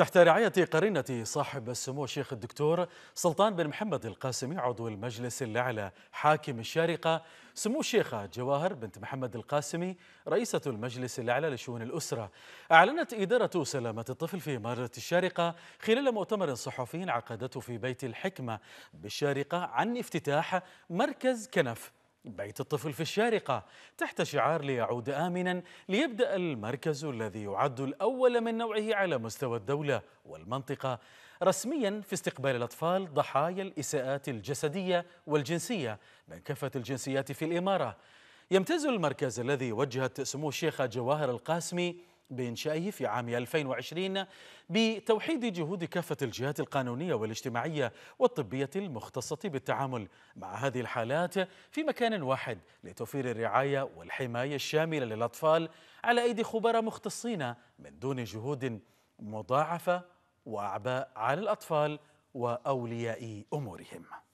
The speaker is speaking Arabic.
تحت رعاية قرينة صاحب السمو الشيخ الدكتور سلطان بن محمد القاسمي عضو المجلس الأعلى حاكم الشارقة سمو الشيخة جواهر بنت محمد القاسمي رئيسة المجلس الأعلى لشؤون الأسرة أعلنت إدارة سلامة الطفل في مارة الشارقة خلال مؤتمر صحفي عقدته في بيت الحكمة بالشارقة عن افتتاح مركز كنف بيت الطفل في الشارقة تحت شعار ليعود آمنا ليبدأ المركز الذي يعد الأول من نوعه على مستوى الدولة والمنطقة رسميا في استقبال الأطفال ضحايا الإساءات الجسدية والجنسية من كافة الجنسيات في الإمارة يمتاز المركز الذي وجهت سمو الشيخة جواهر القاسمي بإنشائه في عام 2020 بتوحيد جهود كافة الجهات القانونية والاجتماعية والطبية المختصة بالتعامل مع هذه الحالات في مكان واحد لتوفير الرعاية والحماية الشاملة للأطفال على أيدي خبراء مختصين من دون جهود مضاعفة وأعباء على الأطفال وأولياء أمورهم